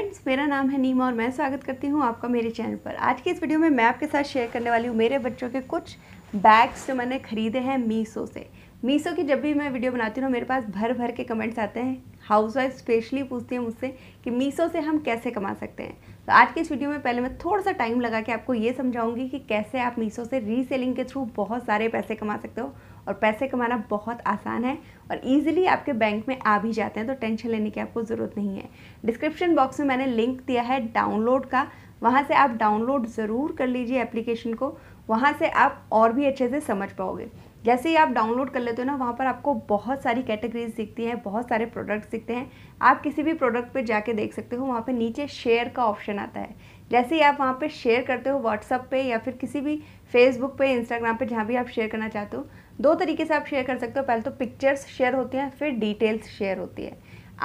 friends मेरा नाम है नीमा और मैं स्वागत करती हूँ आपका मेरे चैनल पर आज की इस वीडियो में मैं आपके साथ शेयर करने वाली हूँ मेरे बच्चों के कुछ बैग्स जो मैंने ख़रीदे हैं मीसो से मीसो की जब भी मैं वीडियो बनाती हूँ ना मेरे पास भर भर के कमेंट्स आते हैं हाउस वाइफ स्पेशली पूछती हैं मुझसे कि मीसो से हम कैसे कमा सकते हैं तो आज की इस वीडियो में पहले मैं थोड़ा सा टाइम लगा के आपको ये समझाऊंगी कि कैसे आप मीसो से रीसेलिंग के थ्रू बहुत सारे पैसे कमा सकते हो और पैसे कमाना बहुत आसान है और ईजिली आपके बैंक में आ भी जाते हैं तो टेंशन लेने की आपको ज़रूरत नहीं है डिस्क्रिप्शन बॉक्स में मैंने लिंक दिया है डाउनलोड का वहाँ से आप डाउनलोड ज़रूर कर लीजिए एप्लीकेशन को वहाँ से आप और भी अच्छे से समझ पाओगे जैसे ही आप डाउनलोड कर लेते हो ना वहाँ पर आपको बहुत सारी कैटेगरीज दिखती हैं बहुत सारे प्रोडक्ट्स दिखते हैं आप किसी भी प्रोडक्ट पे जाके देख सकते हो वहाँ पे नीचे शेयर का ऑप्शन आता है जैसे ही आप वहाँ पे शेयर करते हो व्हाट्सअप पे या फिर किसी भी फेसबुक पे इंस्टाग्राम पे जहाँ भी आप शेयर करना चाहते हो दो तरीके से आप शेयर कर सकते हो पहले तो पिक्चर्स शेयर होती हैं फिर डिटेल्स शेयर होती है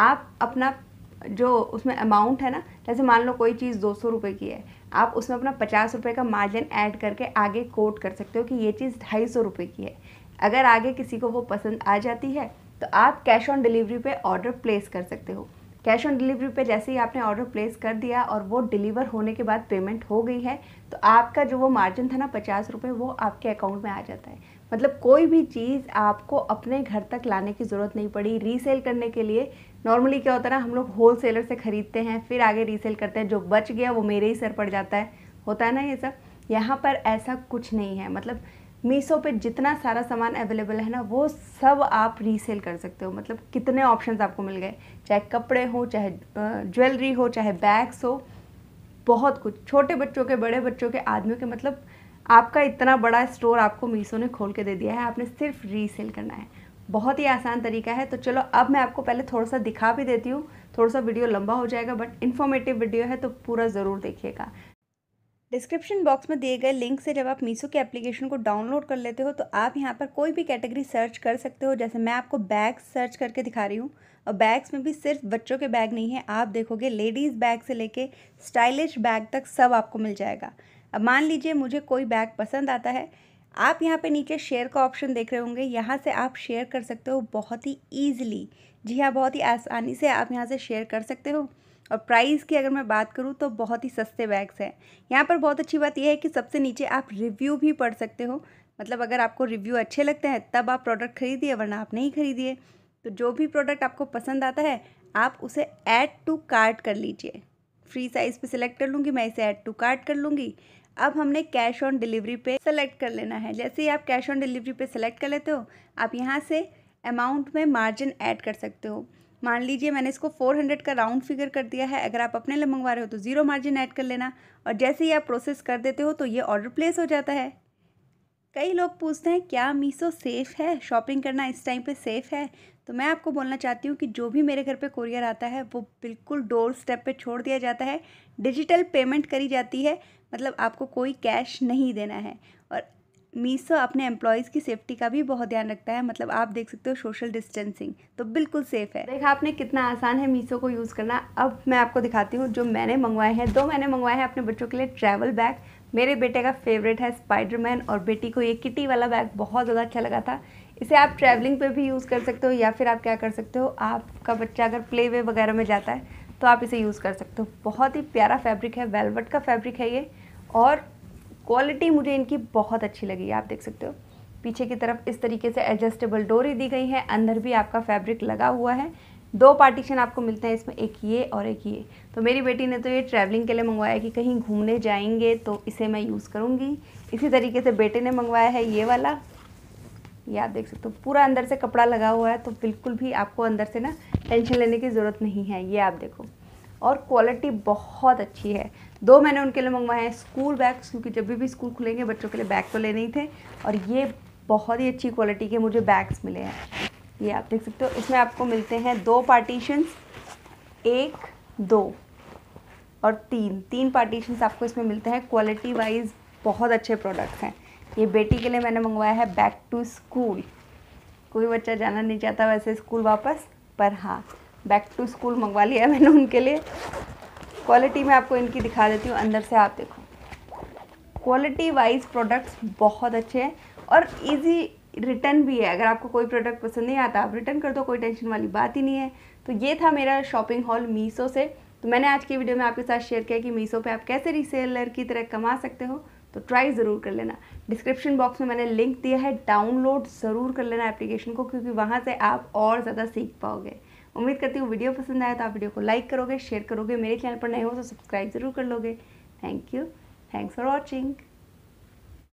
आप अपना जो उसमें अमाउंट है ना जैसे मान लो कोई चीज़ दो सौ रुपये की है आप उसमें अपना पचास रुपये का मार्जिन ऐड करके आगे कोट कर सकते हो कि ये चीज़ ढाई सौ रुपये की है अगर आगे किसी को वो पसंद आ जाती है तो आप कैश ऑन डिलीवरी पे ऑर्डर प्लेस कर सकते हो कैश ऑन डिलीवरी पे जैसे ही आपने ऑर्डर प्लेस कर दिया और वो डिलीवर होने के बाद पेमेंट हो गई है तो आपका जो वो मार्जिन था ना पचास रुपये वो आपके अकाउंट में आ जाता है मतलब कोई भी चीज़ आपको अपने घर तक लाने की ज़रूरत नहीं पड़ी रीसेल करने के लिए नॉर्मली क्या होता है ना हम लोग होल सेलर से ख़रीदते हैं फिर आगे रीसेल करते हैं जो बच गया वो मेरे ही सर पड़ जाता है होता है ना ये सब यहाँ पर ऐसा कुछ नहीं है मतलब मीसो पे जितना सारा सामान अवेलेबल है ना वो सब आप रीसेल कर सकते हो मतलब कितने ऑप्शंस आपको मिल गए चाहे कपड़े हो चाहे ज्वेलरी हो चाहे बैग्स हो बहुत कुछ छोटे बच्चों के बड़े बच्चों के आदमियों के मतलब आपका इतना बड़ा स्टोर आपको मीसो ने खोल के दे दिया है आपने सिर्फ रीसेल करना है बहुत ही आसान तरीका है तो चलो अब मैं आपको पहले थोड़ा सा दिखा भी देती हूँ थोड़ा सा वीडियो लंबा हो जाएगा बट इन्फॉर्मेटिव वीडियो है तो पूरा ज़रूर देखिएगा डिस्क्रिप्शन बॉक्स में दिए गए लिंक से जब आप मीसो के एप्लीकेशन को डाउनलोड कर लेते हो तो आप यहाँ पर कोई भी कैटेगरी सर्च कर सकते हो जैसे मैं आपको बैग सर्च करके दिखा रही हूँ और बैग्स में भी सिर्फ बच्चों के बैग नहीं है आप देखोगे लेडीज़ बैग से लेके स्टाइलिश बैग तक सब आपको मिल जाएगा अब मान लीजिए मुझे कोई बैग पसंद आता है आप यहाँ पे नीचे शेयर का ऑप्शन देख रहे होंगे यहाँ से आप शेयर कर सकते हो बहुत ही ईजिली जी हाँ बहुत ही आसानी से आप यहाँ से शेयर कर सकते हो और प्राइस की अगर मैं बात करूँ तो बहुत ही सस्ते बैग्स हैं यहाँ पर बहुत अच्छी बात यह है कि सबसे नीचे आप रिव्यू भी पढ़ सकते हो मतलब अगर आपको रिव्यू अच्छे लगते हैं तब आप प्रोडक्ट खरीदिए वरना आप नहीं खरीदिए तो जो भी प्रोडक्ट आपको पसंद आता है आप उसे ऐड टू कार्ट कर लीजिए फ्री साइज़ पे सिलेक्ट कर लूँगी मैं इसे ऐड टू कार्ट कर लूँगी अब हमने कैश ऑन डिलीवरी पे सेलेक्ट कर लेना है जैसे ही आप कैश ऑन डिलीवरी पे सेलेक्ट कर लेते हो आप यहाँ से अमाउंट में मार्जिन ऐड कर सकते हो मान लीजिए मैंने इसको 400 का राउंड फिगर कर दिया है अगर आप अपने लिए मंगवा रहे हो तो ज़ीरो मार्जिन ऐड कर लेना और जैसे ही आप प्रोसेस कर देते हो तो ये ऑर्डर प्लेस हो जाता है कई लोग पूछते हैं क्या मीसो सेफ़ है शॉपिंग करना इस टाइम पे सेफ़ है तो मैं आपको बोलना चाहती हूँ कि जो भी मेरे घर पे कोरियर आता है वो बिल्कुल डोर स्टेप पे छोड़ दिया जाता है डिजिटल पेमेंट करी जाती है मतलब आपको कोई कैश नहीं देना है और मीसो अपने एम्प्लॉयज़ की सेफ्टी का भी बहुत ध्यान रखता है मतलब आप देख सकते हो सोशल डिस्टेंसिंग तो बिल्कुल सेफ़ है देखा आपने कितना आसान है मीसो को यूज़ करना अब मैं आपको दिखाती हूँ जो मैंने मंगवाए हैं दो मैंने मंगवाए हैं अपने बच्चों के लिए ट्रैवल बैग मेरे बेटे का फेवरेट है स्पाइडरमैन और बेटी को ये किटी वाला बैग बहुत ज़्यादा अच्छा लगा था इसे आप ट्रैवलिंग पर भी यूज़ कर सकते हो या फिर आप क्या कर सकते हो आपका बच्चा अगर प्ले वे वगैरह में जाता है तो आप इसे यूज़ कर सकते हो बहुत ही प्यारा फैब्रिक है वेलवेट का फैब्रिक है ये और क्वालिटी मुझे इनकी बहुत अच्छी लगी आप देख सकते हो पीछे की तरफ इस तरीके से एडजस्टेबल डोरी दी गई है अंदर भी आपका फैब्रिक लगा हुआ है दो पार्टीशन आपको मिलते हैं इसमें एक ये और एक ये तो मेरी बेटी ने तो ये ट्रैवलिंग के लिए मंगवाया कि कहीं घूमने जाएंगे तो इसे मैं यूज़ करूँगी इसी तरीके से बेटे ने मंगवाया है ये वाला ये आप देख सकते हो पूरा अंदर से कपड़ा लगा हुआ है तो बिल्कुल भी आपको अंदर से ना टेंशन लेने की ज़रूरत नहीं है ये आप देखो और क्वालिटी बहुत अच्छी है दो मैंने उनके लिए मंगवाए हैं स्कूल बैग्स क्योंकि जब भी भी स्कूल खुलेंगे बच्चों के लिए बैग तो लेने ही थे और ये बहुत ही अच्छी क्वालिटी के मुझे बैग्स मिले हैं ये आप देख सकते हो इसमें आपको मिलते हैं दो पार्टीशंस एक दो और तीन तीन पार्टीशंस आपको इसमें मिलते हैं क्वालिटी वाइज बहुत अच्छे प्रोडक्ट्स हैं ये बेटी के लिए मैंने मंगवाया है बैक टू स्कूल कोई बच्चा जाना नहीं चाहता वैसे स्कूल वापस पर हाँ बैक टू स्कूल मंगवा लिया है मैंने उनके लिए क्वालिटी मैं आपको इनकी दिखा देती हूँ अंदर से आप देखो क्वालिटी वाइज प्रोडक्ट्स बहुत अच्छे हैं और इजी रिटर्न भी है अगर आपको कोई प्रोडक्ट पसंद नहीं आता आप रिटर्न कर दो कोई टेंशन वाली बात ही नहीं है तो ये था मेरा शॉपिंग हॉल मीसो से तो मैंने आज की वीडियो में आपके साथ शेयर किया कि मीसो पे आप कैसे रीसेलर की तरह कमा सकते हो तो ट्राई ज़रूर कर लेना डिस्क्रिप्शन बॉक्स में मैंने लिंक दिया है डाउनलोड ज़रूर कर लेना एप्लीकेशन को क्योंकि वहाँ से आप और ज़्यादा सीख पाओगे उम्मीद करती हूँ वीडियो पसंद आया तो आप वीडियो को लाइक करोगे शेयर करोगे मेरे चैनल पर नए हो तो सब्सक्राइब ज़रूर कर लोगे thank you thanks for watching